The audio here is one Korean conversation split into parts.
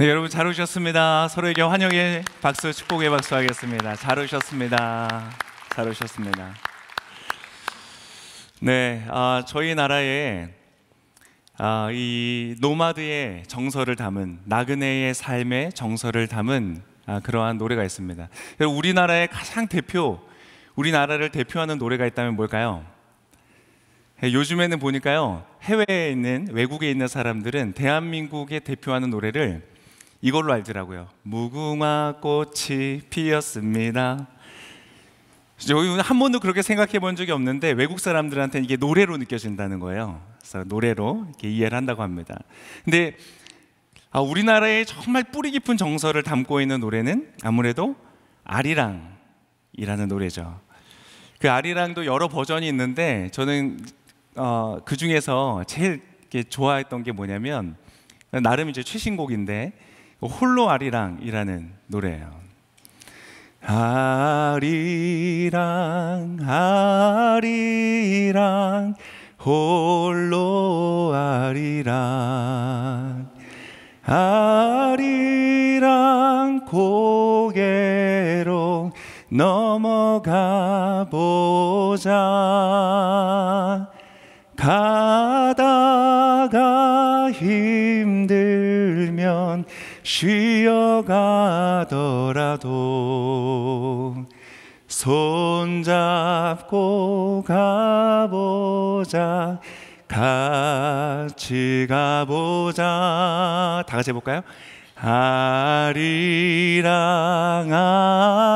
네, 여러분 잘 오셨습니다. 서로에게 환영의 박수, 축복의 박수 하겠습니다. 잘 오셨습니다. 잘 오셨습니다. 네, 아, 저희 나라에 아, 이 노마드의 정서를 담은 나그네의 삶의 정서를 담은 아, 그러한 노래가 있습니다. 우리나라의 가장 대표, 우리나라를 대표하는 노래가 있다면 뭘까요? 예, 요즘에는 보니까요 해외에 있는 외국에 있는 사람들은 대한민국에 대표하는 노래를 이걸로 알더라고요. 무궁화 꽃이 피었습니다. 한 번도 그렇게 생각해 본 적이 없는데 외국 사람들한테는 이게 노래로 느껴진다는 거예요. 그래서 노래로 이렇게 이해를 한다고 합니다. 근데 아, 우리나라의 정말 뿌리 깊은 정서를 담고 있는 노래는 아무래도 아리랑이라는 노래죠. 그 아리랑도 여러 버전이 있는데 저는 어, 그 중에서 제일 좋아했던 게 뭐냐면 나름 이제 최신곡인데 홀로 아리랑이라는 노래예요. 아리랑 아리랑 홀로 아리랑 아리랑 고개로 넘어가 보자 가다가 힘들 한번 쉬어가더라도 손잡고 가보자 같이 가보자 다 같이 해볼까요? 아리랑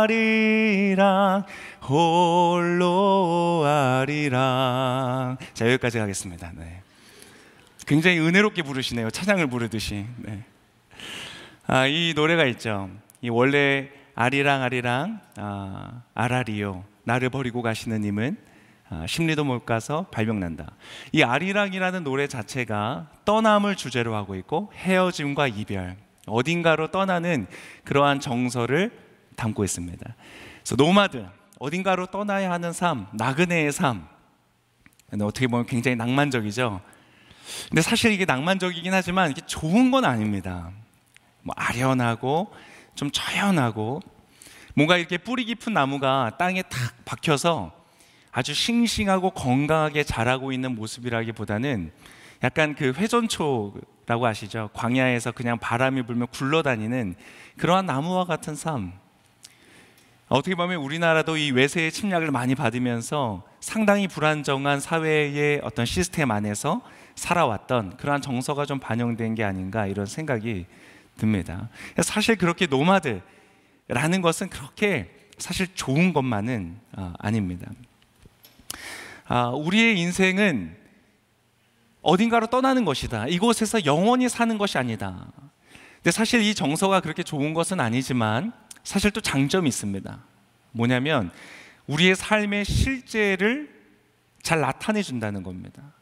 아리랑 홀로 아리랑 자 여기까지 가겠습니다 네. 굉장히 은혜롭게 부르시네요 찬양을 부르듯이 네. 아, 이 노래가 있죠. 이 원래 아리랑 아리랑 아, 라리요 나를 버리고 가시는 님은 아, 심리도 못 가서 발명난다. 이 아리랑이라는 노래 자체가 떠남을 주제로 하고 있고 헤어짐과 이별 어딘가로 떠나는 그러한 정서를 담고 있습니다. 그래서 노마드 어딘가로 떠나야 하는 삶, 나그네의 삶. 어떻게 보면 굉장히 낭만적이죠. 근데 사실 이게 낭만적이긴 하지만 이게 좋은 건 아닙니다. 뭐 아련하고 좀처연하고 뭔가 이렇게 뿌리 깊은 나무가 땅에 탁 박혀서 아주 싱싱하고 건강하게 자라고 있는 모습이라기보다는 약간 그 회전초라고 아시죠? 광야에서 그냥 바람이 불면 굴러다니는 그러한 나무와 같은 삶. 어떻게 보면 우리나라도 이 외세의 침략을 많이 받으면서 상당히 불안정한 사회의 어떤 시스템 안에서 살아왔던 그러한 정서가 좀 반영된 게 아닌가 이런 생각이 듭니다. 사실 그렇게 노마드라는 것은 그렇게 사실 좋은 것만은 어, 아닙니다. 아, 우리의 인생은 어딘가로 떠나는 것이다. 이곳에서 영원히 사는 것이 아니다. 근데 사실 이 정서가 그렇게 좋은 것은 아니지만 사실 또 장점이 있습니다. 뭐냐면 우리의 삶의 실제를 잘 나타내 준다는 겁니다.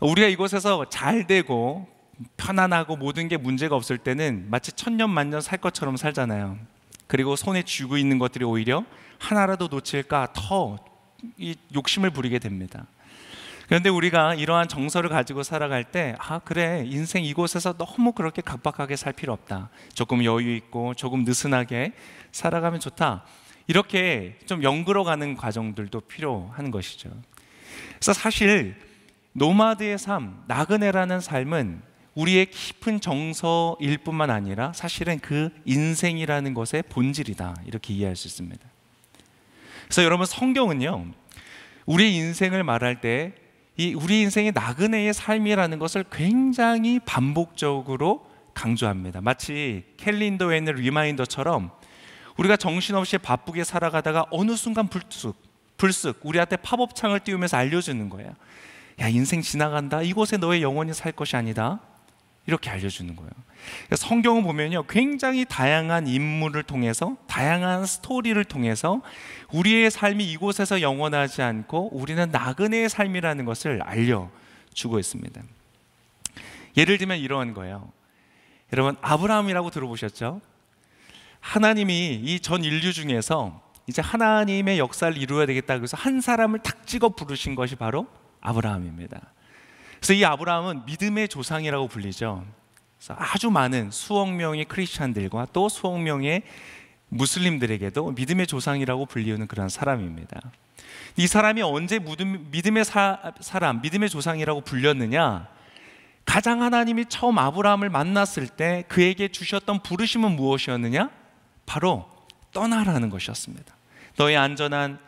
우리가 이곳에서 잘 되고 편안하고 모든 게 문제가 없을 때는 마치 천년 만년 살 것처럼 살잖아요. 그리고 손에 쥐고 있는 것들이 오히려 하나라도 놓칠까 더 이 욕심을 부리게 됩니다. 그런데 우리가 이러한 정서를 가지고 살아갈 때, 아, 그래, 인생 이곳에서 너무 그렇게 각박하게 살 필요 없다. 조금 여유 있고, 조금 느슨하게 살아가면 좋다. 이렇게 좀 연그러 가는 과정들도 필요한 것이죠. 그래서 사실, 노마드의 삶, 나그네라는 삶은 우리의 깊은 정서일 뿐만 아니라 사실은 그 인생이라는 것의 본질이다. 이렇게 이해할 수 있습니다. 그래서 여러분 성경은요. 우리 인생을 말할 때 이 우리 인생의 나그네의 삶이라는 것을 굉장히 반복적으로 강조합니다. 마치 캘린더에 있는 리마인더처럼 우리가 정신없이 바쁘게 살아가다가 어느 순간 불쑥 불쑥 우리한테 팝업창을 띄우면서 알려주는 거야. 야 인생 지나간다. 이곳에 너의 영원히 살 것이 아니다. 이렇게 알려주는 거예요. 그러니까 성경을 보면요, 굉장히 다양한 인물을 통해서, 다양한 스토리를 통해서 우리의 삶이 이곳에서 영원하지 않고 우리는 나그네의 삶이라는 것을 알려주고 있습니다. 예를 들면 이러한 거예요. 여러분, 아브라함이라고 들어보셨죠? 하나님이 이 전 인류 중에서 이제 하나님의 역사를 이루어야 되겠다 그래서 한 사람을 탁 찍어 부르신 것이 바로 아브라함입니다. 그래서 이 아브라함은 믿음의 조상이라고 불리죠. 아주 많은 수억 명의 크리스찬들과 또 수억 명의 무슬림들에게도 믿음의 조상이라고 불리우는 그런 사람입니다. 이 사람이 언제 믿음의 사, 사람, 믿음의 조상이라고 불렸느냐? 가장 하나님이 처음 아브라함을 만났을 때 그에게 주셨던 부르심은 무엇이었느냐? 바로 떠나라는 것이었습니다. 너의 안전한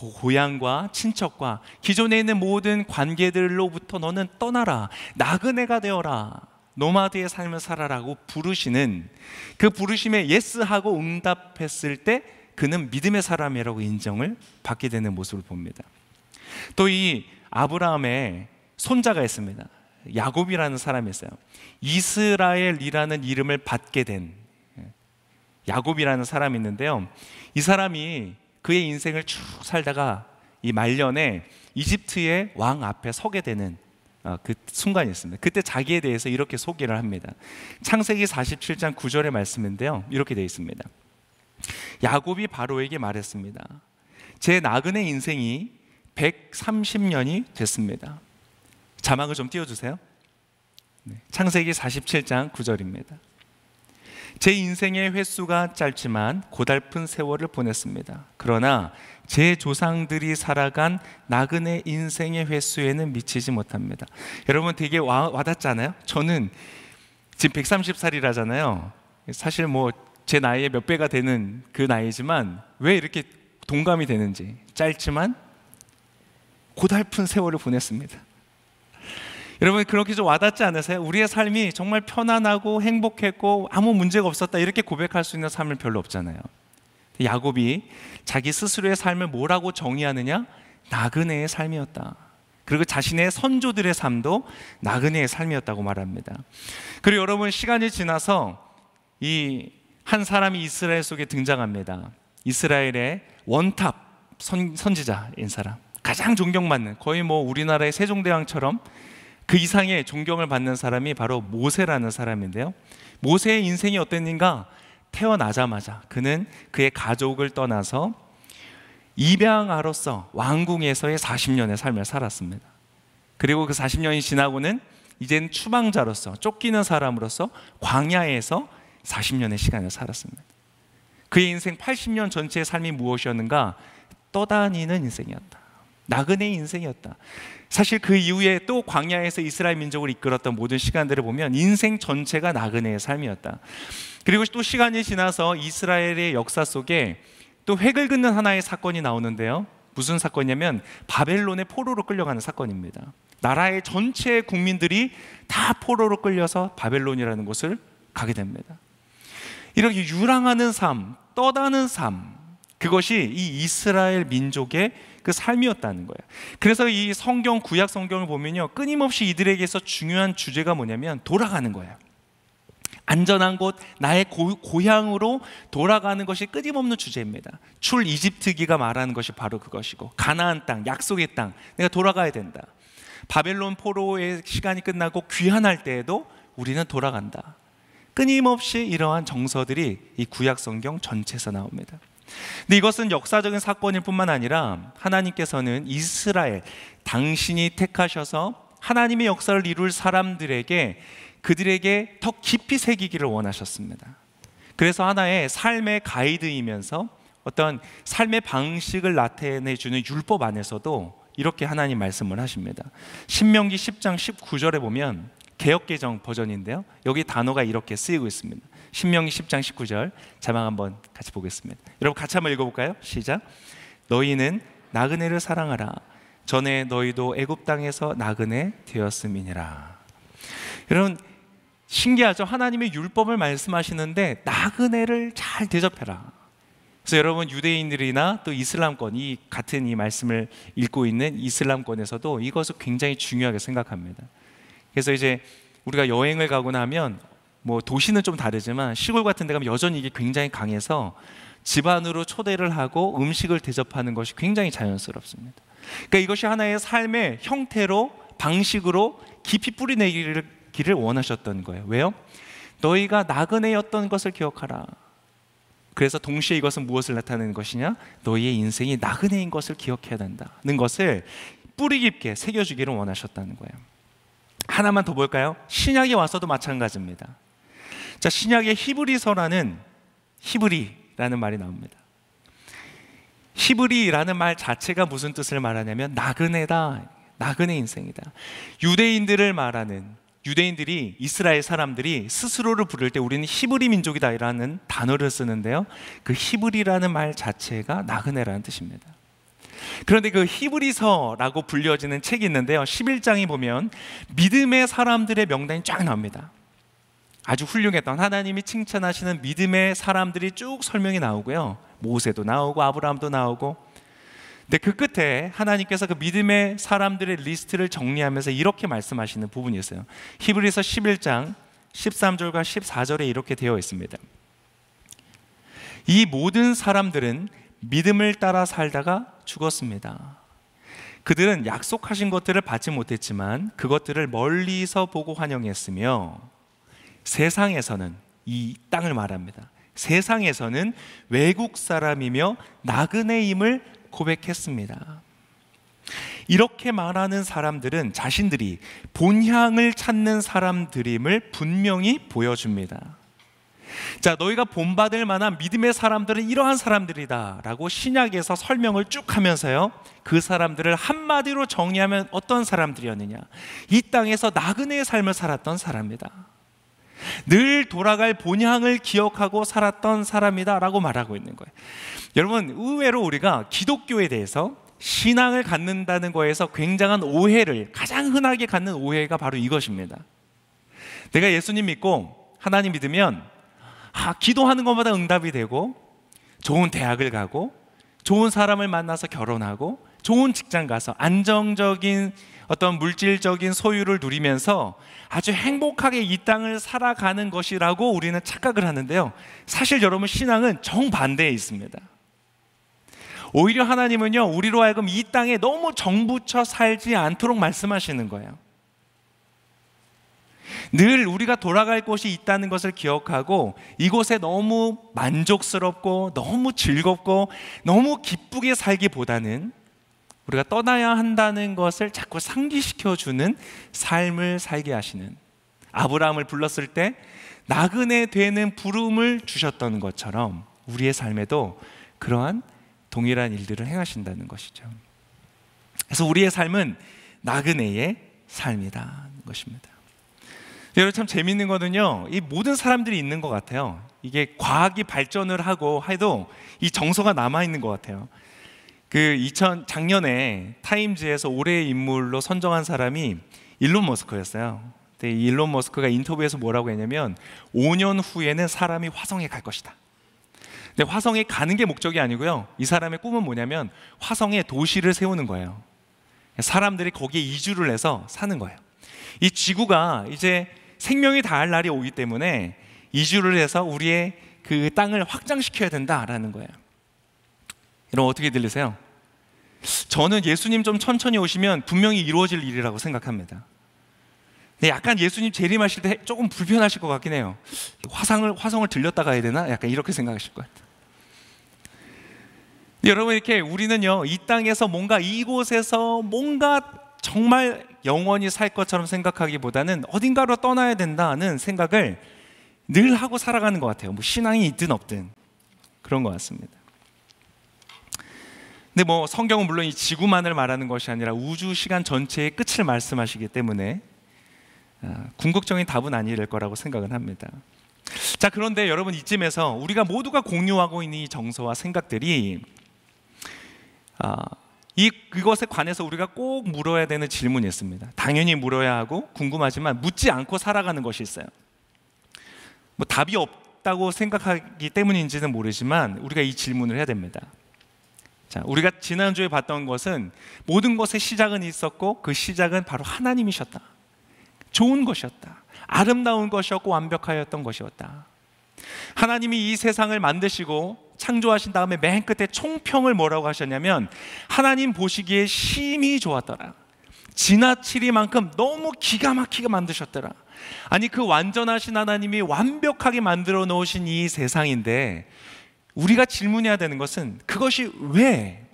고향과 친척과 기존에 있는 모든 관계들로부터 너는 떠나라. 나그네가 되어라. 노마드의 삶을 살아라고 부르시는 그 부르심에 예스하고 응답했을 때 그는 믿음의 사람이라고 인정을 받게 되는 모습을 봅니다. 또 이 아브라함의 손자가 있습니다. 야곱이라는 사람이 있어요. 이스라엘이라는 이름을 받게 된 예, 야곱이라는 사람이 있는데요. 이 사람이 그의 인생을 쭉 살다가 이 말년에 이집트의 왕 앞에 서게 되는 어, 그 순간이 있습니다. 그때 자기에 대해서 이렇게 소개를 합니다. 창세기 47장 9절의 말씀인데요. 이렇게 되어 있습니다. 야곱이 바로에게 말했습니다. 제 나그네 인생이 130년이 됐습니다. 자막을 좀 띄워주세요. 네, 창세기 47장 9절입니다. 제 인생의 횟수가 짧지만 고달픈 세월을 보냈습니다. 그러나 제 조상들이 살아간 나그네 인생의 횟수에는 미치지 못합니다. 여러분 되게 와, 와닿잖아요. 저는 지금 130살이라잖아요. 사실 뭐 제 나이의 몇 배가 되는 그 나이지만 왜 이렇게 동감이 되는지 짧지만 고달픈 세월을 보냈습니다. 여러분 그렇게 좀 와닿지 않으세요? 우리의 삶이 정말 편안하고 행복했고 아무 문제가 없었다 이렇게 고백할 수 있는 삶을 별로 없잖아요. 야곱이 자기 스스로의 삶을 뭐라고 정의하느냐? 나그네의 삶이었다. 그리고 자신의 선조들의 삶도 나그네의 삶이었다고 말합니다. 그리고 여러분 시간이 지나서 이 한 사람이 이스라엘 속에 등장합니다. 이스라엘의 원탑 선, 선지자인 사람. 가장 존경받는 거의 뭐 우리나라의 세종대왕처럼 그 이상의 존경을 받는 사람이 바로 모세라는 사람인데요. 모세의 인생이 어땠는가? 태어나자마자 그는 그의 가족을 떠나서 입양아로서 왕궁에서의 40년의 삶을 살았습니다. 그리고 그 40년이 지나고는 이젠 추방자로서 쫓기는 사람으로서 광야에서 40년의 시간을 살았습니다. 그의 인생 80년 전체의 삶이 무엇이었는가? 떠다니는 인생이었다. 나그네 인생이었다. 사실 그 이후에 또 광야에서 이스라엘 민족을 이끌었던 모든 시간들을 보면 인생 전체가 나그네의 삶이었다. 그리고 또 시간이 지나서 이스라엘의 역사 속에 또 획을 긋는 하나의 사건이 나오는데요. 무슨 사건이냐면 바벨론의 포로로 끌려가는 사건입니다. 나라의 전체 국민들이 다 포로로 끌려서 바벨론이라는 곳을 가게 됩니다. 이렇게 유랑하는 삶, 떠다는 삶, 그것이 이 이스라엘 민족의 그 삶이었다는 거예요. 그래서 이 성경 구약 성경을 보면요. 끊임없이 이들에게서 중요한 주제가 뭐냐면 돌아가는 거예요. 안전한 곳, 나의 고, 향으로 돌아가는 것이 끊임없는 주제입니다. 출 이집트기가 말하는 것이 바로 그것이고 가나안 땅, 약속의 땅, 내가 돌아가야 된다. 바벨론 포로의 시간이 끝나고 귀환할 때에도 우리는 돌아간다. 끊임없이 이러한 정서들이 이 구약 성경 전체에서 나옵니다. 근데 이것은 역사적인 사건일 뿐만 아니라 하나님께서는 이스라엘 당신이 택하셔서 하나님의 역사를 이룰 사람들에게 그들에게 더 깊이 새기기를 원하셨습니다. 그래서 하나의 삶의 가이드이면서 어떤 삶의 방식을 나타내 주는 율법 안에서도 이렇게 하나님 말씀을 하십니다. 신명기 10장 19절에 보면 개혁개정 버전인데요. 여기 단어가 이렇게 쓰이고 있습니다. 신명기 10장 19절 자막 한번 같이 보겠습니다. 여러분 같이 한번 읽어볼까요? 시작. 너희는 나그네를 사랑하라. 전에 너희도 애굽 땅에서 나그네 되었음이니라. 여러분 신기하죠? 하나님의 율법을 말씀하시는데 나그네를 잘 대접해라. 그래서 여러분 유대인들이나 또 이슬람권 이 같은 이 말씀을 읽고 있는 이슬람권에서도 이것을 굉장히 중요하게 생각합니다. 그래서 이제 우리가 여행을 가거나 면뭐 도시는 좀 다르지만 시골 같은 데 가면 여전히 이게 굉장히 강해서 집안으로 초대를 하고 음식을 대접하는 것이 굉장히 자연스럽습니다. 그러니까 이것이 하나의 삶의 형태로 방식으로 깊이 뿌리내기를 원하셨던 거예요. 왜요? 너희가 나그네였던 것을 기억하라. 그래서 동시에 이것은 무엇을 나타내는 것이냐? 너희의 인생이 나그네인 것을 기억해야 된다는 것을 뿌리 깊게 새겨주기를 원하셨다는 거예요. 하나만 더 볼까요? 신약이 와서도 마찬가지입니다. 자, 신약의 히브리서라는 히브리라는 말이 나옵니다. 히브리라는 말 자체가 무슨 뜻을 말하냐면 나그네다. 나그네 인생이다. 유대인들을 말하는 유대인들이 이스라엘 사람들이 스스로를 부를 때 우리는 히브리 민족이다라는 단어를 쓰는데요. 그 히브리라는 말 자체가 나그네라는 뜻입니다. 그런데 그 히브리서라고 불려지는 책이 있는데요. 11장이 보면 믿음의 사람들의 명단이 쫙 나옵니다. 아주 훌륭했던 하나님이 칭찬하시는 믿음의 사람들이 쭉 설명이 나오고요. 모세도 나오고 아브라함도 나오고. 근데 그 끝에 하나님께서 그 믿음의 사람들의 리스트를 정리하면서 이렇게 말씀하시는 부분이 있어요. 히브리서 11장 13절과 14절에 이렇게 되어 있습니다. 이 모든 사람들은 믿음을 따라 살다가 죽었습니다. 그들은 약속하신 것들을 받지 못했지만 그것들을 멀리서 보고 환영했으며 세상에서는 이 땅을 말합니다. 세상에서는 외국 사람이며 나그네임을 고백했습니다. 이렇게 말하는 사람들은 자신들이 본향을 찾는 사람들임을 분명히 보여줍니다. 자, 너희가 본받을 만한 믿음의 사람들은 이러한 사람들이다라고 신약에서 설명을 쭉 하면서요. 그 사람들을 한마디로 정의하면 어떤 사람들이었느냐? 이 땅에서 나그네의 삶을 살았던 사람이다. 늘 돌아갈 본향을 기억하고 살았던 사람이다라고 말하고 있는 거예요. 여러분, 의외로 우리가 기독교에 대해서 신앙을 갖는다는 거에서 굉장한 오해를 가장 흔하게 갖는 오해가 바로 이것입니다. 내가 예수님 믿고 하나님 믿으면 아, 기도하는 것마다 응답이 되고 좋은 대학을 가고 좋은 사람을 만나서 결혼하고 좋은 직장 가서 안정적인 어떤 물질적인 소유를 누리면서 아주 행복하게 이 땅을 살아가는 것이라고 우리는 착각을 하는데요. 사실 여러분 신앙은 정반대에 있습니다. 오히려 하나님은요, 우리로 하여금 이 땅에 너무 정부쳐 살지 않도록 말씀하시는 거예요. 늘 우리가 돌아갈 곳이 있다는 것을 기억하고 이곳에 너무 만족스럽고 너무 즐겁고 너무 기쁘게 살기보다는 우리가 떠나야 한다는 것을 자꾸 상기시켜 주는 삶을 살게 하시는 아브라함을 불렀을 때 나그네 되는 부름을 주셨던 것처럼 우리의 삶에도 그러한 동일한 일들을 행하신다는 것이죠. 그래서 우리의 삶은 나그네의 삶이다 것입니다. 여러분 참 재밌는 거는요. 이 모든 사람들이 있는 것 같아요. 이게 과학이 발전을 하고 해도 이 정서가 남아 있는 것 같아요. 그 2000, 작년에 타임즈에서 올해의 인물로 선정한 사람이 일론 머스크였어요. 근데 일론 머스크가 인터뷰에서 뭐라고 했냐면 5년 후에는 사람이 화성에 갈 것이다. 근데 화성에 가는 게 목적이 아니고요. 이 사람의 꿈은 뭐냐면 화성에 도시를 세우는 거예요. 사람들이 거기에 이주를 해서 사는 거예요. 이 지구가 이제 생명이 닿을 날이 오기 때문에 이주를 해서 우리의 그 땅을 확장시켜야 된다라는 거예요. 여러분 어떻게 들리세요? 저는 예수님 좀 천천히 오시면 분명히 이루어질 일이라고 생각합니다. 근데 약간 예수님 재림하실 때 조금 불편하실 것 같긴 해요. 화상을 화성을 들렸다 가야 되나? 약간 이렇게 생각하실 것 같아요. 여러분 이렇게 우리는요 이 땅에서 뭔가 이곳에서 뭔가 정말 영원히 살 것처럼 생각하기보다는 어딘가로 떠나야 된다는 생각을 늘 하고 살아가는 것 같아요. 뭐 신앙이 있든 없든 그런 것 같습니다. 근데 뭐 성경은 물론 이 지구만을 말하는 것이 아니라 우주 시간 전체의 끝을 말씀하시기 때문에 어, 궁극적인 답은 아니될 거라고 생각은 합니다. 자, 그런데 여러분 이쯤에서 우리가 모두가 공유하고 있는 이 정서와 생각들이 아, 이 그것에 관해서 우리가 꼭 물어야 되는 질문이 있습니다. 당연히 물어야 하고 궁금하지만 묻지 않고 살아가는 것이 있어요. 뭐 답이 없다고 생각하기 때문인지는 모르지만 우리가 이 질문을 해야 됩니다. 자, 우리가 지난주에 봤던 것은 모든 것의 시작은 있었고 그 시작은 바로 하나님이셨다. 좋은 것이었다. 아름다운 것이었고 완벽하였던 것이었다. 하나님이 이 세상을 만드시고 창조하신 다음에 맨 끝에 총평을 뭐라고 하셨냐면 하나님 보시기에 심히 좋았더라. 지나치리만큼 너무 기가 막히게 만드셨더라. 아니 그 완전하신 하나님이 완벽하게 만들어 놓으신 이 세상인데 우리가 질문해야 되는 것은 그것이 왜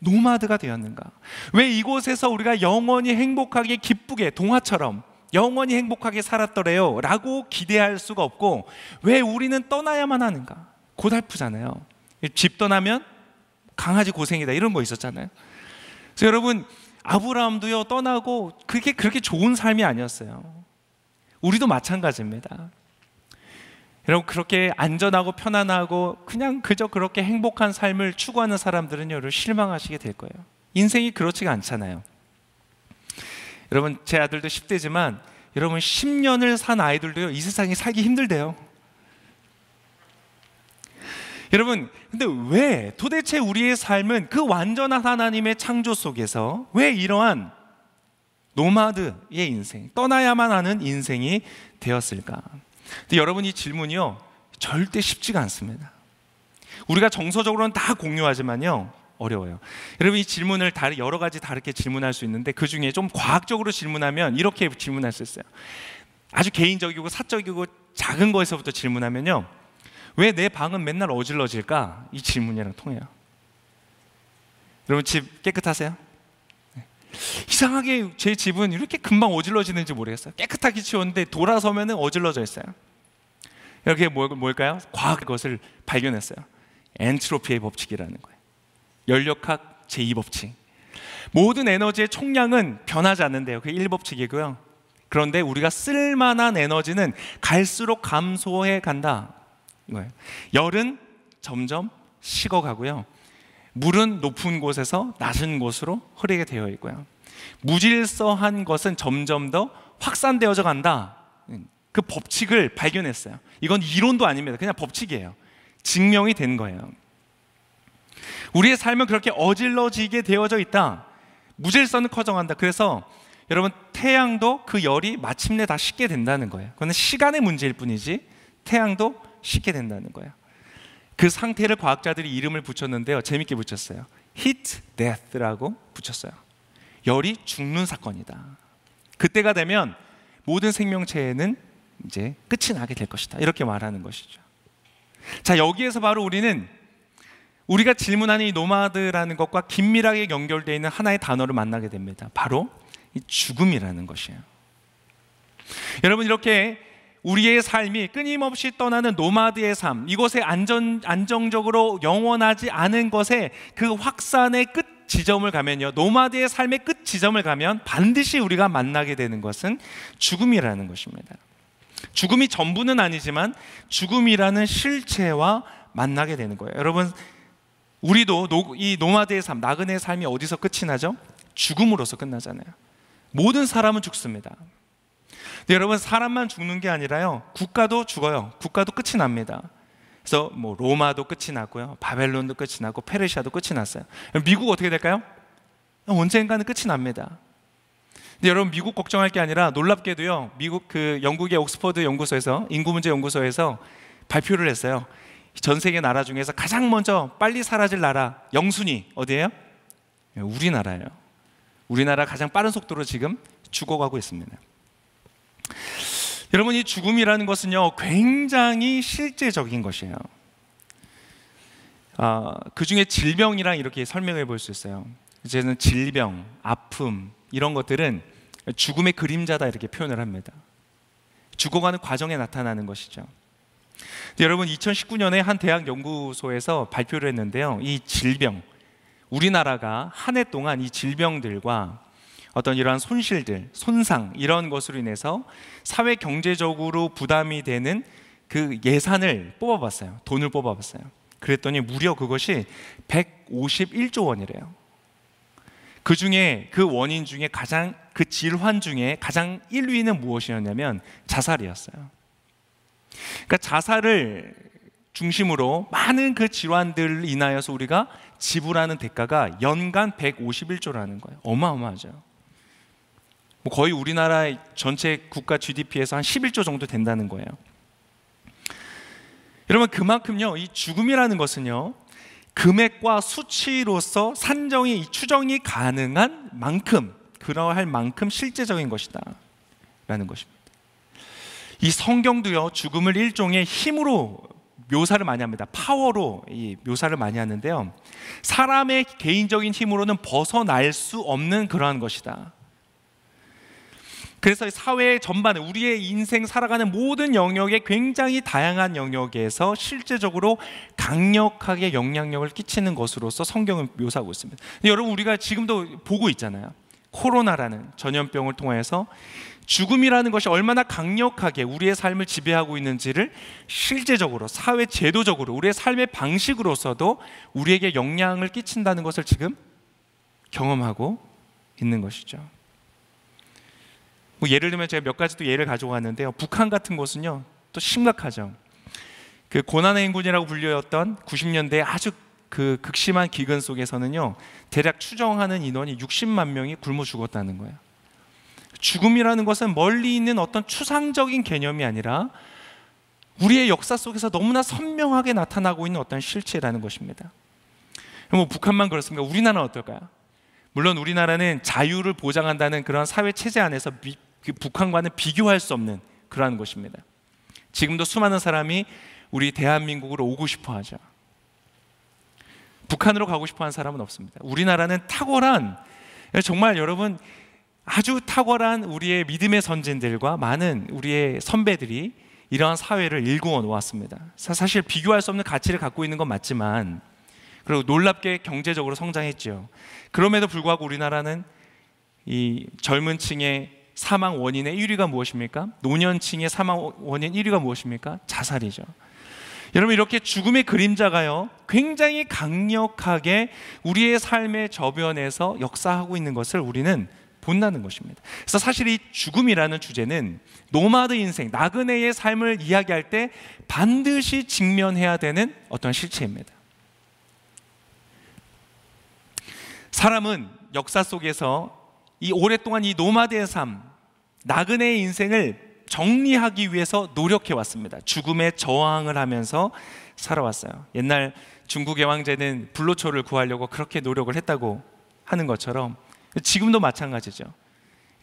노마드가 되었는가? 왜 이곳에서 우리가 영원히 행복하게 기쁘게 동화처럼 영원히 행복하게 살았더래요? 라고 기대할 수가 없고 왜 우리는 떠나야만 하는가? 고달프잖아요. 집 떠나면 강아지 고생이다 이런 거 있었잖아요. 그래서 여러분 아브라함도요 떠나고 그게 그렇게 좋은 삶이 아니었어요. 우리도 마찬가지입니다. 여러분 그렇게 안전하고 편안하고 그냥 그저 그렇게 행복한 삶을 추구하는 사람들은 여러분 실망하시게 될 거예요. 인생이 그렇지가 않잖아요. 여러분 제 아들도 10대지만 여러분 10년을 산 아이들도요. 이 세상에 살기 힘들대요. 여러분 근데 왜 도대체 우리의 삶은 그 완전한 하나님의 창조 속에서 왜 이러한 노마드의 인생, 떠나야만 하는 인생이 되었을까? 근데 여러분 이 질문이요. 절대 쉽지가 않습니다. 우리가 정서적으로는 다 공유하지만요. 어려워요. 여러분 이 질문을 여러 가지 다르게 질문할 수 있는데 그 중에 좀 과학적으로 질문하면 이렇게 질문할 수 있어요. 아주 개인적이고 사적이고 작은 거에서부터 질문하면요. 왜 내 방은 맨날 어질러질까? 이 질문이랑 통해요. 여러분 집 깨끗하세요? 이상하게 제 집은 이렇게 금방 어질러지는지 모르겠어요. 깨끗하게 치웠는데 돌아서면 어질러져 있어요. 여기에 뭐, 뭘, 까요 과학 것을 발견했어요. 엔트로피의 법칙이라는 거예요. 연력학 제2법칙. 모든 에너지의 총량은 변하지 않는데요. 그게 1법칙이고요. 그런데 우리가 쓸만한 에너지는 갈수록 감소해 간다. 열은 점점 식어가고요. 물은 높은 곳에서 낮은 곳으로 흐르게 되어 있고요. 무질서한 것은 점점 더 확산되어져 간다. 그 법칙을 발견했어요. 이건 이론도 아닙니다. 그냥 법칙이에요. 증명이 된 거예요. 우리의 삶은 그렇게 어질러지게 되어져 있다. 무질서는 커져간다. 그래서 여러분 태양도 그 열이 마침내 다 식게 된다는 거예요. 그건 시간의 문제일 뿐이지 태양도 식게 된다는 거예요. 그 상태를 과학자들이 이름을 붙였는데요. 재밌게 붙였어요. heat death라고 붙였어요. 열이 죽는 사건이다. 그때가 되면 모든 생명체에는 이제 끝이 나게 될 것이다. 이렇게 말하는 것이죠. 자, 여기에서 바로 우리는 우리가 질문하는 이 노마드라는 것과 긴밀하게 연결되어 있는 하나의 단어를 만나게 됩니다. 바로 이 죽음이라는 것이에요. 여러분 이렇게 우리의 삶이 끊임없이 떠나는 노마드의 삶, 이곳에 안전, 안정적으로 영원하지 않은 것에 그 확산의 끝 지점을 가면요. 노마드의 삶의 끝 지점을 가면 반드시 우리가 만나게 되는 것은 죽음이라는 것입니다. 죽음이 전부는 아니지만 죽음이라는 실체와 만나게 되는 거예요. 여러분, 우리도 노, 이 노마드의 삶, 나그네의 삶이 어디서 끝이 나죠? 죽음으로서 끝나잖아요. 모든 사람은 죽습니다. 여러분 사람만 죽는 게 아니라요. 국가도 죽어요. 국가도 끝이 납니다. 그래서 뭐 로마도 끝이 났고요. 바벨론도 끝이 나고 페르시아도 끝이 났어요. 미국 어떻게 될까요? 언젠가는 끝이 납니다. 근데 여러분 미국 걱정할 게 아니라 놀랍게도요. 미국 그 영국의 옥스퍼드 연구소에서 인구 문제 연구소에서 발표를 했어요. 전 세계 나라 중에서 가장 먼저 빨리 사라질 나라 영순위 어디예요? 우리나라예요. 우리나라 가장 빠른 속도로 지금 죽어가고 있습니다. 여러분 이 죽음이라는 것은요 굉장히 실제적인 것이에요. 아, 그 중에 질병이랑 이렇게 설명해 볼 수 있어요. 이제는 질병, 아픔 이런 것들은 죽음의 그림자다 이렇게 표현을 합니다. 죽어가는 과정에 나타나는 것이죠. 여러분 2019년에 한 대학 연구소에서 발표를 했는데요. 이 질병 우리나라가 한 해 동안 이 질병들과 어떤 이러한 손실들, 손상 이런 것으로 인해서 사회 경제적으로 부담이 되는 그 예산을 뽑아봤어요. 돈을 뽑아봤어요. 그랬더니 무려 그것이 151조 원이래요. 그 중에 그 원인 중에 가장 그 질환 중에 가장 1위는 무엇이었냐면 자살이었어요. 그러니까 자살을 중심으로 많은 그 질환들 인하여서 우리가 지불하는 대가가 연간 151조라는 거예요. 어마어마하죠. 뭐 거의 우리나라 전체 국가 GDP에서 한 11조 정도 된다는 거예요. 여러분 그만큼요 이 죽음이라는 것은요 금액과 수치로서 산정이 추정이 가능한 만큼 그러할 만큼 실제적인 것이다라는 것입니다. 이 성경도요 죽음을 일종의 힘으로 묘사를 많이 합니다. 파워로 묘사를 많이 하는데요. 사람의 개인적인 힘으로는 벗어날 수 없는 그러한 것이다. 그래서 사회 전반에 우리의 인생 살아가는 모든 영역에 굉장히 다양한 영역에서 실제적으로 강력하게 영향력을 끼치는 것으로서 성경은 묘사하고 있습니다. 여러분 우리가 지금도 보고 있잖아요. 코로나라는 전염병을 통해서 죽음이라는 것이 얼마나 강력하게 우리의 삶을 지배하고 있는지를 실제적으로 사회 제도적으로 우리의 삶의 방식으로서도 우리에게 영향을 끼친다는 것을 지금 경험하고 있는 것이죠. 뭐 예를 들면 제가 몇 가지 또 예를 가져 왔는데요. 북한 같은 곳은요, 또 심각하죠. 그 고난의 인군이라고 불려졌던 90년대 아주 그 극심한 기근 속에서는요, 대략 추정하는 인원이 60만 명이 굶어 죽었다는 거예요. 죽음이라는 것은 멀리 있는 어떤 추상적인 개념이 아니라 우리의 역사 속에서 너무나 선명하게 나타나고 있는 어떤 실체라는 것입니다. 뭐 북한만 그렇습니까? 우리나라는 어떨까요? 물론 우리나라는 자유를 보장한다는 그런 사회 체제 안에서 그 북한과는 비교할 수 없는 그러한 곳입니다. 지금도 수많은 사람이 우리 대한민국으로 오고 싶어 하죠. 북한으로 가고 싶어 하는 사람은 없습니다. 우리나라는 탁월한 정말 여러분 아주 탁월한 우리의 믿음의 선진들과 많은 우리의 선배들이 이러한 사회를 일구어 놓았습니다. 사실 비교할 수 없는 가치를 갖고 있는 건 맞지만 그리고 놀랍게 경제적으로 성장했죠. 그럼에도 불구하고 우리나라는 이 젊은 층의 사망 원인의 1위가 무엇입니까? 노년층의 사망 원인 1위가 무엇입니까? 자살이죠. 여러분 이렇게 죽음의 그림자가요 굉장히 강력하게 우리의 삶의 저변에서 역사하고 있는 것을 우리는 본다는 것입니다. 그래서 사실 이 죽음이라는 주제는 노마드 인생 나그네의 삶을 이야기할 때 반드시 직면해야 되는 어떤 실체입니다. 사람은 역사 속에서 이 오랫동안 이 노마드의 삶 나그네의 인생을 정리하기 위해서 노력해 왔습니다. 죽음에 저항을 하면서 살아왔어요. 옛날 중국의 왕제는 불로초를 구하려고 그렇게 노력을 했다고 하는 것처럼 지금도 마찬가지죠.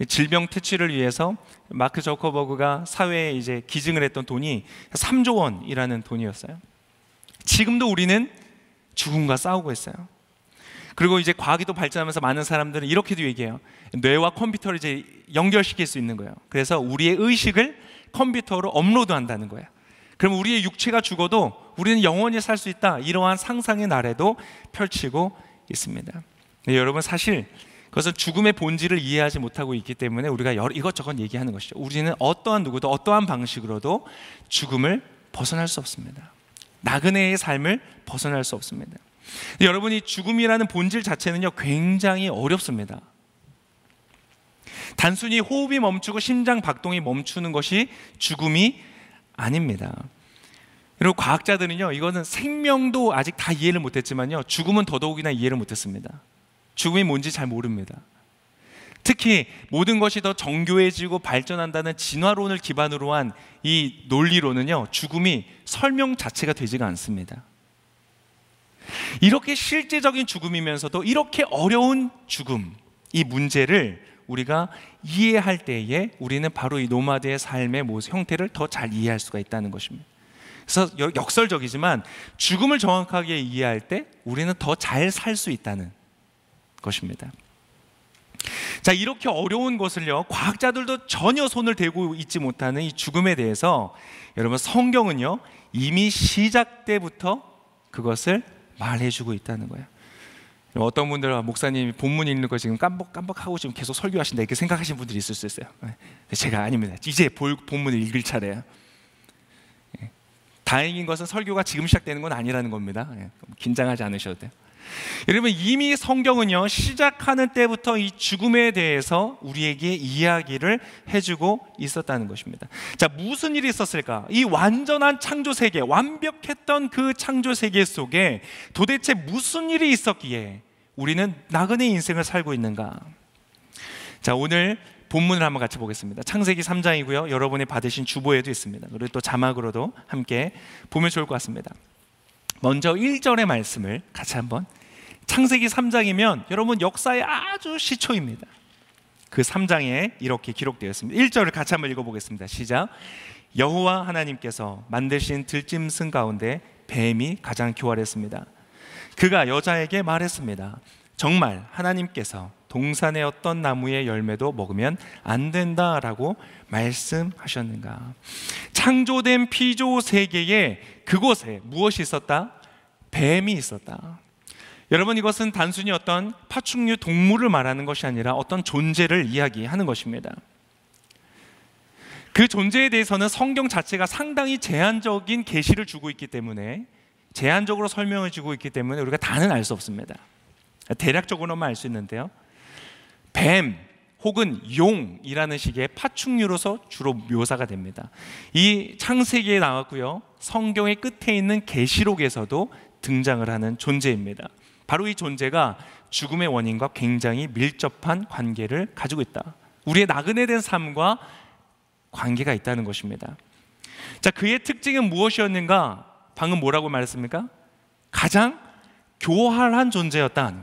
질병 퇴치를 위해서 마크 저커버그가 사회에 이제 기증을 했던 돈이 3조 원이라는 돈이었어요. 지금도 우리는 죽음과 싸우고 있어요. 그리고 이제 과학이 또 발전하면서 많은 사람들은 이렇게도 얘기해요. 뇌와 컴퓨터를 이제 연결시킬 수 있는 거예요. 그래서 우리의 의식을 컴퓨터로 업로드한다는 거예요. 그럼 우리의 육체가 죽어도 우리는 영원히 살 수 있다. 이러한 상상의 나래도 펼치고 있습니다. 네, 여러분 사실 그것은 죽음의 본질을 이해하지 못하고 있기 때문에 우리가 이것저것 얘기하는 것이죠. 우리는 어떠한 누구도 어떠한 방식으로도 죽음을 벗어날 수 없습니다. 나그네의 삶을 벗어날 수 없습니다. 여러분 이 죽음이라는 본질 자체는요 굉장히 어렵습니다. 단순히 호흡이 멈추고 심장 박동이 멈추는 것이 죽음이 아닙니다. 그리고 과학자들은요 이거는 생명도 아직 다 이해를 못했지만요 죽음은 더더욱이나 이해를 못했습니다. 죽음이 뭔지 잘 모릅니다. 특히 모든 것이 더 정교해지고 발전한다는 진화론을 기반으로 한 이 논리로는요 죽음이 설명 자체가 되지가 않습니다. 이렇게 실제적인 죽음이면서도 이렇게 어려운 죽음, 이 문제를 우리가 이해할 때에 우리는 바로 이 노마드의 삶의 모습, 뭐 형태를 더 잘 이해할 수가 있다는 것입니다. 그래서 역설적이지만 죽음을 정확하게 이해할 때 우리는 더 잘 살 수 있다는 것입니다. 자, 이렇게 어려운 것을요, 과학자들도 전혀 손을 대고 있지 못하는 이 죽음에 대해서 여러분 성경은요, 이미 시작 때부터 그것을 말해주고 있다는 거야. 어떤 분들은 목사님이 본문 읽는 거 지금 깜빡깜빡하고 지금 계속 설교하신다 이렇게 생각하시는 분들이 있을 수 있어요. 네. 제가 아닙니다. 이제 본문을 읽을 차례야. 네. 다행인 것은 설교가 지금 시작되는 건 아니라는 겁니다. 네. 긴장하지 않으셔도 돼요. 여러분 이미 성경은요 시작하는 때부터 이 죽음에 대해서 우리에게 이야기를 해주고 있었다는 것입니다. 자 무슨 일이 있었을까? 이 완전한 창조 세계, 완벽했던 그 창조 세계 속에 도대체 무슨 일이 있었기에 우리는 나그네 인생을 살고 있는가? 자 오늘 본문을 한번 같이 보겠습니다. 창세기 3장이고요. 여러분이 받으신 주보에도 있습니다. 그리고 또 자막으로도 함께 보면 좋을 것 같습니다. 먼저 1절의 말씀을 같이 한번 창세기 3장이면 여러분 역사의 아주 시초입니다. 그 3장에 이렇게 기록되었습니다. 1절을 같이 한번 읽어보겠습니다. 시작. 여호와 하나님께서 만드신 들짐승 가운데 뱀이 가장 교활했습니다. 그가 여자에게 말했습니다. 정말 하나님께서 동산의 어떤 나무의 열매도 먹으면 안 된다라고 말씀하셨는가? 창조된 피조 세계에 그곳에 무엇이 있었다? 뱀이 있었다. 여러분 이것은 단순히 어떤 파충류 동물을 말하는 것이 아니라 어떤 존재를 이야기하는 것입니다. 그 존재에 대해서는 성경 자체가 상당히 제한적인 계시를 주고 있기 때문에 제한적으로 설명을 주고 있기 때문에 우리가 다는 알 수 없습니다. 대략적으로만 알 수 있는데요. 뱀 혹은 용이라는 식의 파충류로서 주로 묘사가 됩니다. 이 창세기에 나왔고요. 성경의 끝에 있는 계시록에서도 등장을 하는 존재입니다. 바로 이 존재가 죽음의 원인과 굉장히 밀접한 관계를 가지고 있다. 우리의 나그네된 삶과 관계가 있다는 것입니다. 자, 그의 특징은 무엇이었는가? 방금 뭐라고 말했습니까? 가장 교활한 존재였다.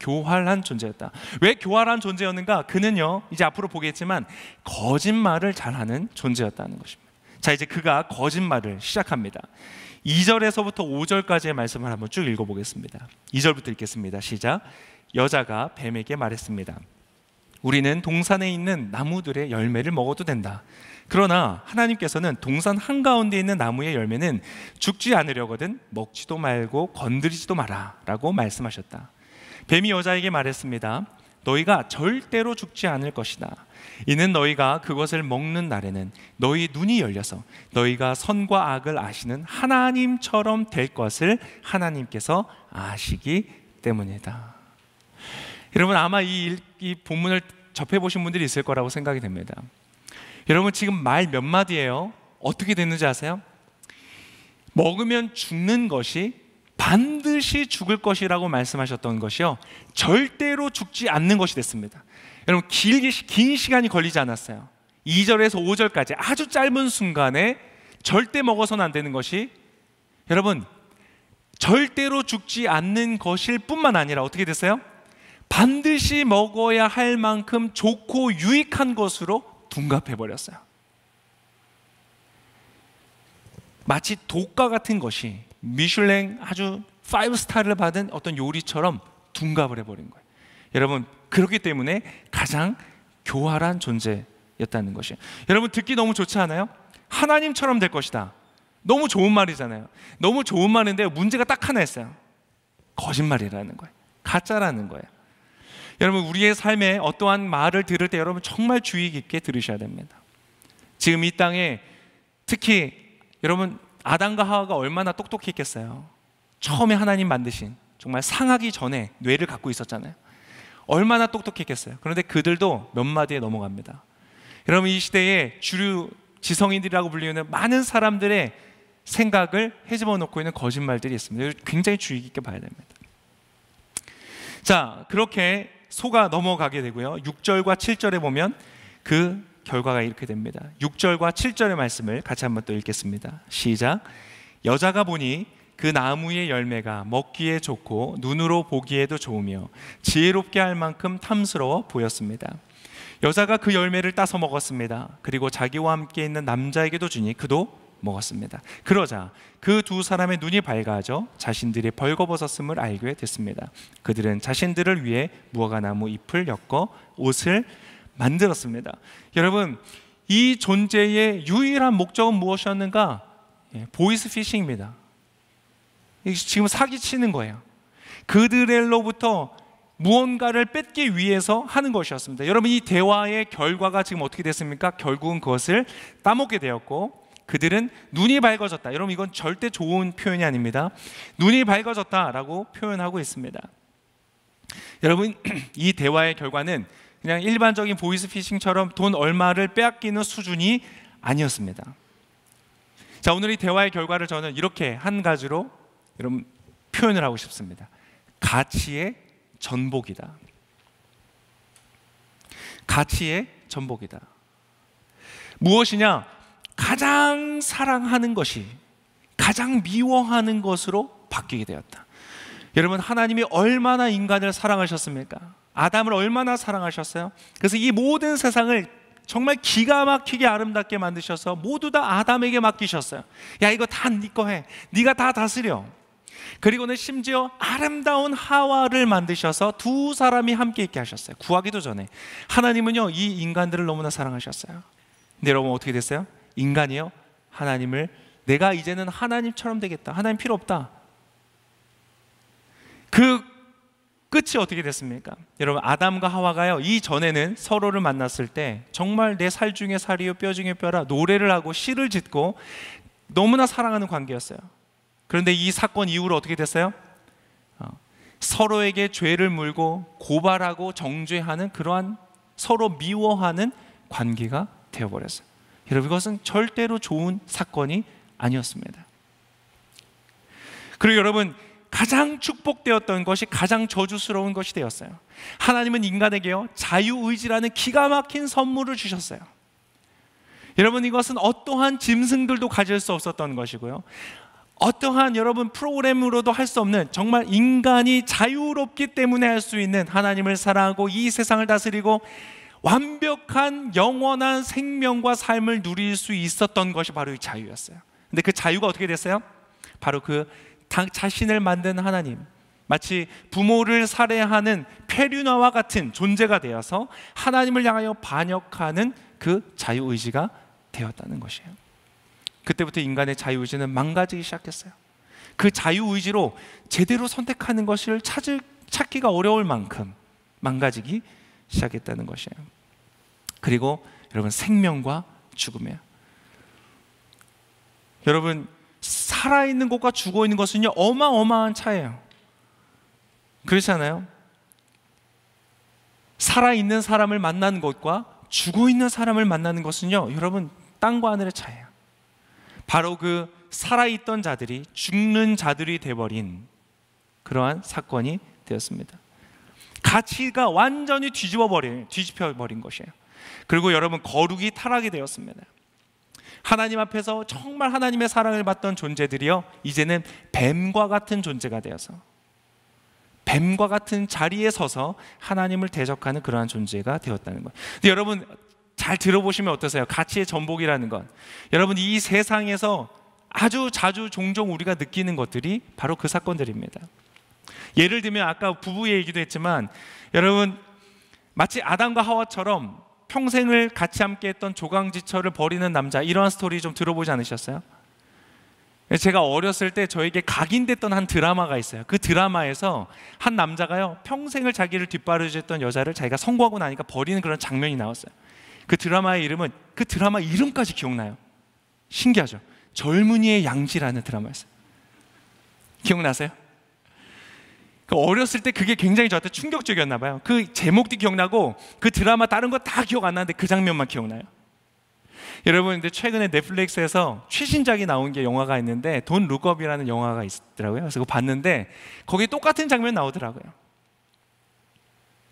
교활한 존재였다. 왜 교활한 존재였는가? 그는요, 이제 앞으로 보겠지만, 거짓말을 잘하는 존재였다는 것입니다. 자, 이제 그가 거짓말을 시작합니다. 2절에서부터 5절까지의 말씀을 한번 쭉 읽어보겠습니다. 2절부터 읽겠습니다. 시작. 여자가 뱀에게 말했습니다. 우리는 동산에 있는 나무들의 열매를 먹어도 된다. 그러나 하나님께서는 동산 한가운데 있는 나무의 열매는 죽지 않으려거든 먹지도 말고 건드리지도 마라 라고 말씀하셨다. 뱀이 여자에게 말했습니다. 너희가 절대로 죽지 않을 것이다. 이는 너희가 그것을 먹는 날에는 너희 눈이 열려서 너희가 선과 악을 아시는 하나님처럼 될 것을 하나님께서 아시기 때문이다. 여러분 아마 이, 이 본문을 접해 보신 분들이 있을 거라고 생각이 됩니다. 여러분 지금 말 몇 마디예요? 어떻게 됐는지 아세요? 먹으면 죽는 것이 반드시 죽을 것이라고 말씀하셨던 것이요. 절대로 죽지 않는 것이 됐습니다. 여러분 길게 긴 시간이 걸리지 않았어요. 2절에서 5절까지 아주 짧은 순간에 절대 먹어서는 안 되는 것이 여러분 절대로 죽지 않는 것일 뿐만 아니라 어떻게 됐어요? 반드시 먹어야 할 만큼 좋고 유익한 것으로 둔갑해 버렸어요. 마치 독과 같은 것이 미슐랭 아주 5스타를 받은 어떤 요리처럼 둔갑을 해버린 거예요. 여러분 그렇기 때문에 가장 교활한 존재였다는 것이에요. 여러분 듣기 너무 좋지 않아요? 하나님처럼 될 것이다. 너무 좋은 말이잖아요. 너무 좋은 말인데 문제가 딱 하나 있어요. 거짓말이라는 거예요. 가짜라는 거예요. 여러분 우리의 삶에 어떠한 말을 들을 때 여러분 정말 주의 깊게 들으셔야 됩니다. 지금 이 땅에 특히 여러분 아담과 하와가 얼마나 똑똑했겠어요. 처음에 하나님 만드신 정말 상하기 전에 뇌를 갖고 있었잖아요. 얼마나 똑똑했겠어요. 그런데 그들도 몇 마디에 넘어갑니다. 여러분 이 시대에 주류 지성인들이라고 불리는 많은 사람들의 생각을 헤집어 놓고 있는 거짓말들이 있습니다. 굉장히 주의 깊게 봐야 됩니다. 자, 그렇게 소가 넘어가게 되고요. 6절과 7절에 보면 그 결과가 이렇게 됩니다. 6절과 7절의 말씀을 같이 한번 또 읽겠습니다. 시작. 여자가 보니 그 나무의 열매가 먹기에 좋고 눈으로 보기에도 좋으며 지혜롭게 할 만큼 탐스러워 보였습니다. 여자가 그 열매를 따서 먹었습니다. 그리고 자기와 함께 있는 남자에게도 주니 그도 먹었습니다. 그러자 그 두 사람의 눈이 밝아져 자신들이 벌거벗었음을 알게 됐습니다. 그들은 자신들을 위해 무화과나무 잎을 엮어 옷을 만들었습니다. 여러분, 이 존재의 유일한 목적은 무엇이었는가? 예, 보이스 피싱입니다. 지금 사기치는 거예요. 그들로부터 무언가를 뺏기 위해서 하는 것이었습니다. 여러분 이 대화의 결과가 지금 어떻게 됐습니까? 결국은 그것을 따먹게 되었고 그들은 눈이 밝아졌다. 여러분 이건 절대 좋은 표현이 아닙니다. 눈이 밝아졌다라고 표현하고 있습니다. 여러분 이 대화의 결과는 그냥 일반적인 보이스피싱처럼 돈 얼마를 빼앗기는 수준이 아니었습니다. 자 오늘 이 대화의 결과를 저는 이렇게 한 가지로 여러분 표현을 하고 싶습니다. 가치의 전복이다. 가치의 전복이다. 무엇이냐? 가장 사랑하는 것이 가장 미워하는 것으로 바뀌게 되었다. 여러분 하나님이 얼마나 인간을 사랑하셨습니까? 아담을 얼마나 사랑하셨어요? 그래서 이 모든 세상을 정말 기가 막히게 아름답게 만드셔서 모두 다 아담에게 맡기셨어요. 야 이거 다 네 거 해. 네가 다 다스려. 그리고는 심지어 아름다운 하와를 만드셔서 두 사람이 함께 있게 하셨어요. 구하기도 전에 하나님은요 이 인간들을 너무나 사랑하셨어요. 근데 여러분 어떻게 됐어요? 인간이요 하나님을 내가 이제는 하나님처럼 되겠다. 하나님 필요 없다. 그 끝이 어떻게 됐습니까? 여러분 아담과 하와가요 이 전에는 서로를 만났을 때 정말 내 살 중에 살이요 뼈 중에 뼈라 노래를 하고 시를 짓고 너무나 사랑하는 관계였어요. 그런데 이 사건 이후로 어떻게 됐어요? 어, 서로에게 죄를 물고 고발하고 정죄하는 그러한 서로 미워하는 관계가 되어버렸어요. 여러분 이것은 절대로 좋은 사건이 아니었습니다. 그리고 여러분 가장 축복되었던 것이 가장 저주스러운 것이 되었어요. 하나님은 인간에게요 자유의지라는 기가 막힌 선물을 주셨어요. 여러분 이것은 어떠한 짐승들도 가질 수 없었던 것이고요. 어떠한 여러분 프로그램으로도 할 수 없는 정말 인간이 자유롭기 때문에 할 수 있는 하나님을 사랑하고 이 세상을 다스리고 완벽한 영원한 생명과 삶을 누릴 수 있었던 것이 바로 이 자유였어요. 근데 그 자유가 어떻게 됐어요? 바로 그 자신을 만든 하나님, 마치 부모를 살해하는 페류나와 같은 존재가 되어서 하나님을 향하여 반역하는 그 자유의지가 되었다는 것이에요. 그때부터 인간의 자유의지는 망가지기 시작했어요. 그 자유의지로 제대로 선택하는 것을 찾을, 찾기가 어려울 만큼 망가지기 시작했다는 것이에요. 그리고 여러분 생명과 죽음이에요. 여러분 살아있는 것과 죽어있는 것은요 어마어마한 차이예요. 그렇지 않아요? 살아있는 사람을 만나는 것과 죽어있는 사람을 만나는 것은요 여러분 땅과 하늘의 차이예요. 바로 그 살아있던 자들이 죽는 자들이 돼버린 그러한 사건이 되었습니다. 가치가 완전히 뒤집어 버린 뒤집혀 버린 것이에요. 그리고 여러분 거룩이 타락이 되었습니다. 하나님 앞에서 정말 하나님의 사랑을 받던 존재들이요 이제는 뱀과 같은 존재가 되어서 뱀과 같은 자리에 서서 하나님을 대적하는 그러한 존재가 되었다는 거예요. 여러분 잘 들어보시면 어떠세요? 가치의 전복이라는 건 여러분 이 세상에서 아주 자주 종종 우리가 느끼는 것들이 바로 그 사건들입니다. 예를 들면 아까 부부 얘기도 했지만 여러분 마치 아담과 하와처럼 평생을 같이 함께 했던 조강지처를 버리는 남자 이러한 스토리 좀 들어보지 않으셨어요? 제가 어렸을 때 저에게 각인됐던 한 드라마가 있어요. 그 드라마에서 한 남자가요 평생을 자기를 뒷바라지했던 여자를 자기가 선고하고 나니까 버리는 그런 장면이 나왔어요. 그 드라마의 이름은 그 드라마 이름까지 기억나요. 신기하죠? 젊은이의 양지라는 드라마였어요. 기억나세요? 그 어렸을 때 그게 굉장히 저한테 충격적이었나 봐요. 그 제목도 기억나고 그 드라마 다른 거 다 기억 안 나는데 그 장면만 기억나요. 여러분 근데 최근에 넷플릭스에서 최신작이 나온 게 영화가 있는데 돈 룩업이라는 영화가 있더라고요. 그래서 그거 봤는데 거기 똑같은 장면 나오더라고요.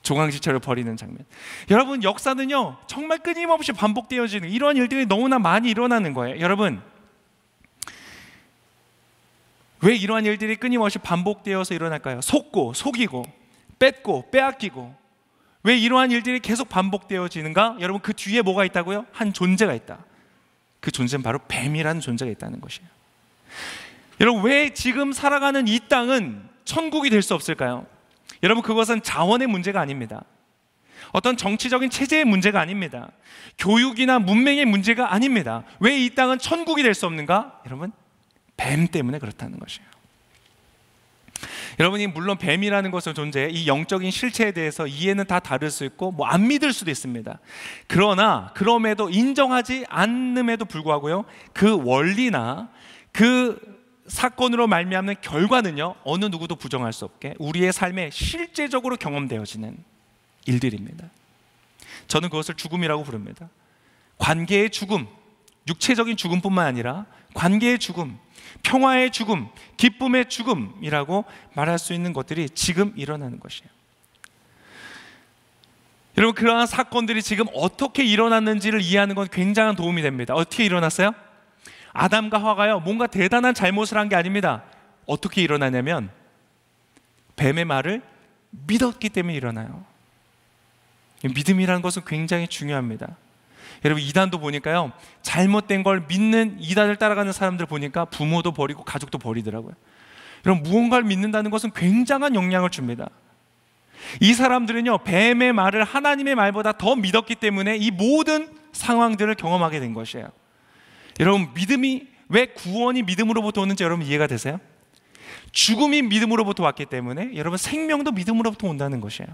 종항시체를 버리는 장면. 여러분 역사는요 정말 끊임없이 반복되어지는 이러한 일들이 너무나 많이 일어나는 거예요. 여러분 왜 이러한 일들이 끊임없이 반복되어서 일어날까요? 속고 속이고 뺏고 빼앗기고 왜 이러한 일들이 계속 반복되어지는가? 여러분 그 뒤에 뭐가 있다고요? 한 존재가 있다. 그 존재는 바로 뱀이라는 존재가 있다는 것이에요. 여러분 왜 지금 살아가는 이 땅은 천국이 될 수 없을까요? 여러분 그것은 자원의 문제가 아닙니다. 어떤 정치적인 체제의 문제가 아닙니다. 교육이나 문맹의 문제가 아닙니다. 왜 이 땅은 천국이 될 수 없는가? 여러분 뱀 때문에 그렇다는 것이에요. 여러분이 물론 뱀이라는 것은 존재, 이 영적인 실체에 대해서 이해는 다 다를 수 있고 뭐 안 믿을 수도 있습니다. 그러나 그럼에도 인정하지 않음에도 불구하고요. 그 원리나 그 사건으로 말미암는 결과는요 어느 누구도 부정할 수 없게 우리의 삶에 실제적으로 경험되어지는 일들입니다. 저는 그것을 죽음이라고 부릅니다. 관계의 죽음, 육체적인 죽음뿐만 아니라 관계의 죽음, 평화의 죽음, 기쁨의 죽음이라고 말할 수 있는 것들이 지금 일어나는 것이에요. 여러분 그러한 사건들이 지금 어떻게 일어났는지를 이해하는 건 굉장한 도움이 됩니다. 어떻게 일어났어요? 아담과 화가요 뭔가 대단한 잘못을 한 게 아닙니다. 어떻게 일어나냐면 뱀의 말을 믿었기 때문에 일어나요. 믿음이라는 것은 굉장히 중요합니다. 여러분 이단도 보니까요 잘못된 걸 믿는 이단을 따라가는 사람들 보니까 부모도 버리고 가족도 버리더라고요. 이런 무언가를 믿는다는 것은 굉장한 영향을 줍니다. 이 사람들은요 뱀의 말을 하나님의 말보다 더 믿었기 때문에 이 모든 상황들을 경험하게 된 것이에요. 여러분 믿음이 왜 구원이 믿음으로부터 오는지 여러분 이해가 되세요? 죽음이 믿음으로부터 왔기 때문에 여러분 생명도 믿음으로부터 온다는 것이에요.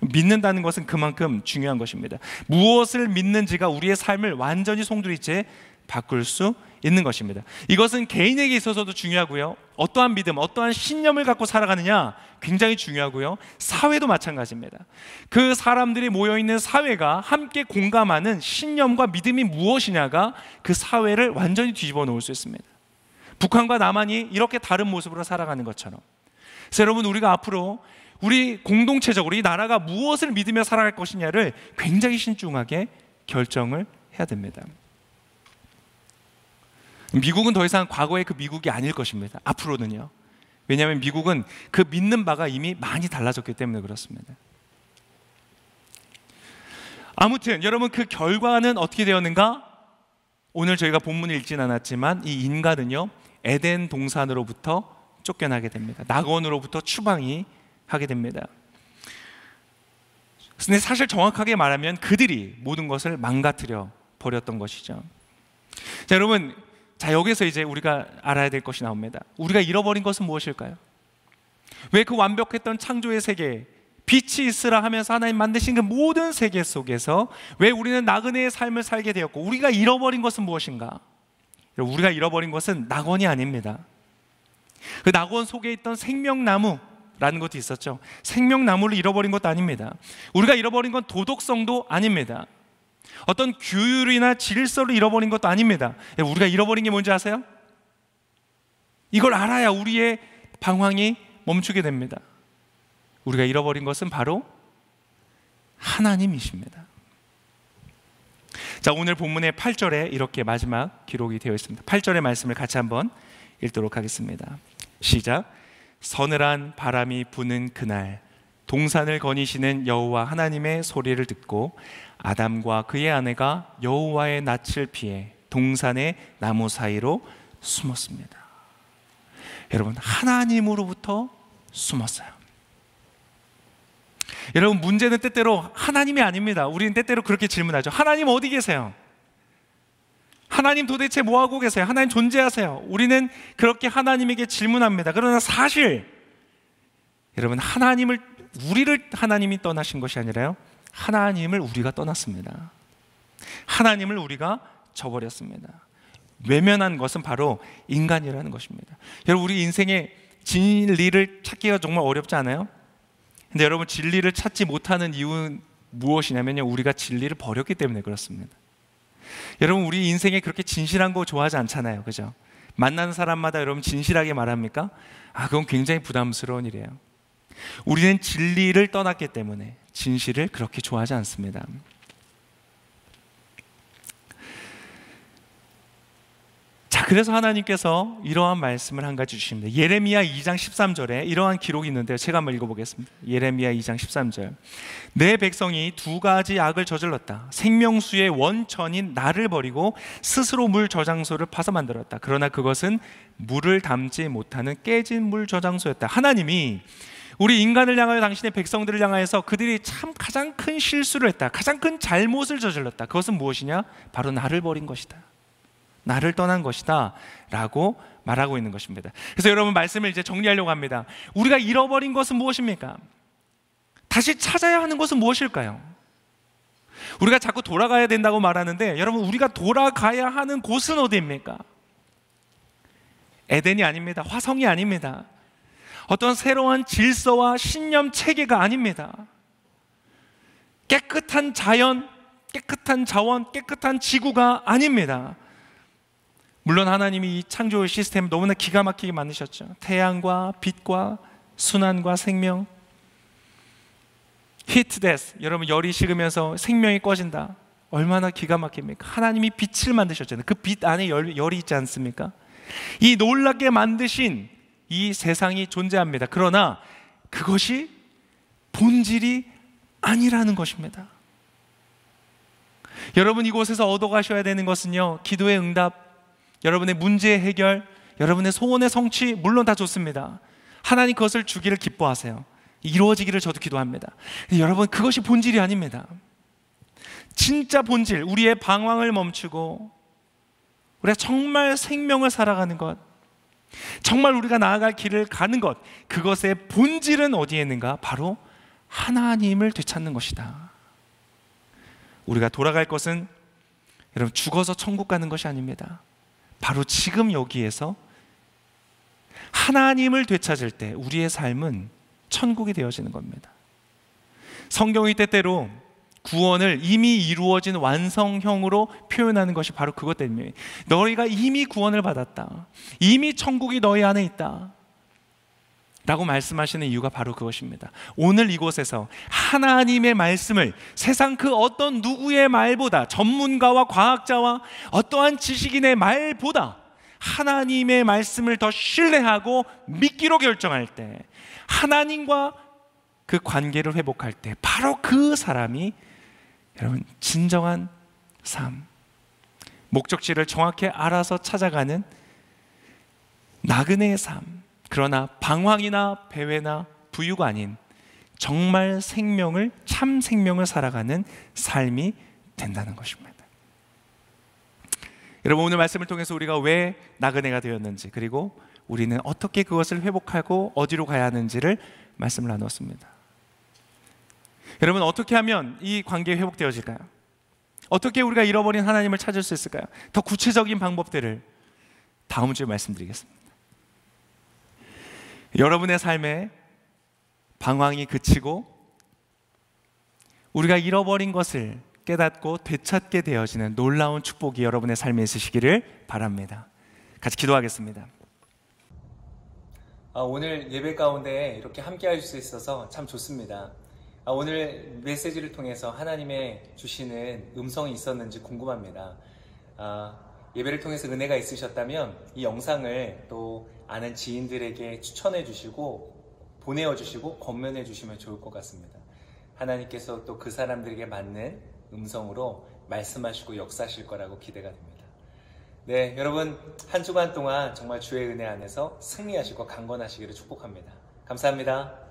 믿는다는 것은 그만큼 중요한 것입니다. 무엇을 믿는지가 우리의 삶을 완전히 송두리째 바꿀 수 있는 것입니다. 이것은 개인에게 있어서도 중요하고요. 어떠한 믿음, 어떠한 신념을 갖고 살아가느냐 굉장히 중요하고요. 사회도 마찬가지입니다. 그 사람들이 모여 있는 사회가 함께 공감하는 신념과 믿음이 무엇이냐가 그 사회를 완전히 뒤집어 놓을 수 있습니다. 북한과 남한이 이렇게 다른 모습으로 살아가는 것처럼. 여러분 우리가 앞으로 우리 공동체적으로 이 나라가 무엇을 믿으며 살아갈 것이냐를 굉장히 신중하게 결정을 해야 됩니다. 미국은 더 이상 과거의 그 미국이 아닐 것입니다. 앞으로는요. 왜냐하면 미국은 그 믿는 바가 이미 많이 달라졌기 때문에 그렇습니다. 아무튼 여러분 그 결과는 어떻게 되었는가? 오늘 저희가 본문을 읽진 않았지만 이 인간은요 에덴 동산으로부터 쫓겨나게 됩니다. 낙원으로부터 추방이 하게 됩니다. 근데 사실 정확하게 말하면 그들이 모든 것을 망가뜨려 버렸던 것이죠. 자, 여러분 자, 여기서 이제 우리가 알아야 될 것이 나옵니다. 우리가 잃어버린 것은 무엇일까요? 왜 그 완벽했던 창조의 세계, 빛이 있으라 하면서 하나님 만드신 그 모든 세계 속에서 왜 우리는 나그네의 삶을 살게 되었고 우리가 잃어버린 것은 무엇인가? 우리가 잃어버린 것은 낙원이 아닙니다. 그 낙원 속에 있던 생명나무, 라는 것도 있었죠. 생명나무를 잃어버린 것도 아닙니다. 우리가 잃어버린 건 도덕성도 아닙니다. 어떤 규율이나 질서를 잃어버린 것도 아닙니다. 예, 우리가 잃어버린 게 뭔지 아세요? 이걸 알아야 우리의 방황이 멈추게 됩니다. 우리가 잃어버린 것은 바로 하나님이십니다. 자, 오늘 본문의 8절에 이렇게 마지막 기록이 되어 있습니다. 8절의 말씀을 같이 한번 읽도록 하겠습니다. 시작. 서늘한 바람이 부는 그날 동산을 거니시는 여호와 하나님의 소리를 듣고 아담과 그의 아내가 여호와의 낯을 피해 동산의 나무 사이로 숨었습니다. 여러분 하나님으로부터 숨었어요. 여러분 문제는 때때로 하나님이 아닙니다. 우리는 때때로 그렇게 질문하죠. 하나님 어디 계세요? 하나님 도대체 뭐 하고 계세요? 하나님 존재하세요? 우리는 그렇게 하나님에게 질문합니다. 그러나 사실 여러분 하나님을 우리를 하나님이 떠나신 것이 아니라요. 하나님을 우리가 떠났습니다. 하나님을 우리가 저버렸습니다. 외면한 것은 바로 인간이라는 것입니다. 여러분 우리 인생의 진리를 찾기가 정말 어렵지 않아요? 근데 여러분 진리를 찾지 못하는 이유는 무엇이냐면요. 우리가 진리를 버렸기 때문에 그렇습니다. 여러분 우리 인생에 그렇게 진실한 거 좋아하지 않잖아요. 그죠? 만나는 사람마다 여러분 진실하게 말합니까? 아, 그건 굉장히 부담스러운 일이에요. 우리는 진리를 떠났기 때문에 진실을 그렇게 좋아하지 않습니다. 자, 그래서 하나님께서 이러한 말씀을 한 가지 주십니다. 예레미야 2장 13절에 이러한 기록이 있는데요. 제가 한번 읽어보겠습니다. 예레미야 2장 13절. 내 백성이 두 가지 악을 저질렀다. 생명수의 원천인 나를 버리고 스스로 물 저장소를 파서 만들었다. 그러나 그것은 물을 담지 못하는 깨진 물 저장소였다. 하나님이 우리 인간을 향하여 당신의 백성들을 향하여서 그들이 참 가장 큰 실수를 했다. 가장 큰 잘못을 저질렀다. 그것은 무엇이냐? 바로 나를 버린 것이다. 나를 떠난 것이다. 라고 말하고 있는 것입니다. 그래서 여러분 말씀을 이제 정리하려고 합니다. 우리가 잃어버린 것은 무엇입니까? 다시 찾아야 하는 것은 무엇일까요? 우리가 자꾸 돌아가야 된다고 말하는데 여러분 우리가 돌아가야 하는 곳은 어디입니까? 에덴이 아닙니다. 화성이 아닙니다. 어떤 새로운 질서와 신념 체계가 아닙니다. 깨끗한 자연, 깨끗한 자원, 깨끗한 지구가 아닙니다. 물론 하나님이 이 창조 시스템 너무나 기가 막히게 만드셨죠. 태양과 빛과 순환과 생명. 히트 데스. 여러분 열이 식으면서 생명이 꺼진다. 얼마나 기가 막힙니까? 하나님이 빛을 만드셨잖아요. 그 빛 안에 열, 열이 있지 않습니까? 이 놀랍게 만드신 이 세상이 존재합니다. 그러나 그것이 본질이 아니라는 것입니다. 여러분 이곳에서 얻어가셔야 되는 것은요, 기도의 응답, 여러분의 문제 해결, 여러분의 소원의 성취, 물론 다 좋습니다. 하나님 그것을 주기를 기뻐하세요. 이루어지기를 저도 기도합니다. 여러분, 그것이 본질이 아닙니다. 진짜 본질, 우리의 방황을 멈추고, 우리가 정말 생명을 살아가는 것, 정말 우리가 나아갈 길을 가는 것, 그것의 본질은 어디에 있는가? 바로 하나님을 되찾는 것이다. 우리가 돌아갈 것은 여러분 죽어서 천국 가는 것이 아닙니다. 바로 지금 여기에서 하나님을 되찾을 때 우리의 삶은 천국이 되어지는 겁니다. 성경이 때때로 구원을 이미 이루어진 완성형으로 표현하는 것이 바로 그것 때문에 너희가 이미 구원을 받았다. 이미 천국이 너희 안에 있다. 라고 말씀하시는 이유가 바로 그것입니다. 오늘 이곳에서 하나님의 말씀을 세상 그 어떤 누구의 말보다 전문가와 과학자와 어떠한 지식인의 말보다 하나님의 말씀을 더 신뢰하고 믿기로 결정할 때 하나님과 그 관계를 회복할 때 바로 그 사람이 여러분 진정한 삶 목적지를 정확히 알아서 찾아가는 나그네의 삶 그러나 방황이나 배회나 부유가 아닌 정말 생명을 참 생명을 살아가는 삶이 된다는 것입니다. 여러분 오늘 말씀을 통해서 우리가 왜 나그네가 되었는지 그리고 우리는 어떻게 그것을 회복하고 어디로 가야 하는지를 말씀을 나눴습니다. 여러분 어떻게 하면 이 관계 회복되어질까요? 어떻게 우리가 잃어버린 하나님을 찾을 수 있을까요? 더 구체적인 방법들을 다음 주에 말씀드리겠습니다. 여러분의 삶에 방황이 그치고 우리가 잃어버린 것을 깨닫고 되찾게 되어지는 놀라운 축복이 여러분의 삶에 있으시기를 바랍니다. 같이 기도하겠습니다. 아, 오늘 예배 가운데 이렇게 함께 할 수 있어서 참 좋습니다. 아, 오늘 메시지를 통해서 하나님의 주시는 음성이 있었는지 궁금합니다. 아, 예배를 통해서 은혜가 있으셨다면 이 영상을 또 아는 지인들에게 추천해 주시고 보내어 주시고 권면해 주시면 좋을 것 같습니다. 하나님께서 또 그 사람들에게 맞는 음성으로 말씀하시고 역사하실 거라고 기대가 됩니다. 네, 여러분 한 주간 동안 정말 주의 은혜 안에서 승리하시고 강건하시기를 축복합니다. 감사합니다.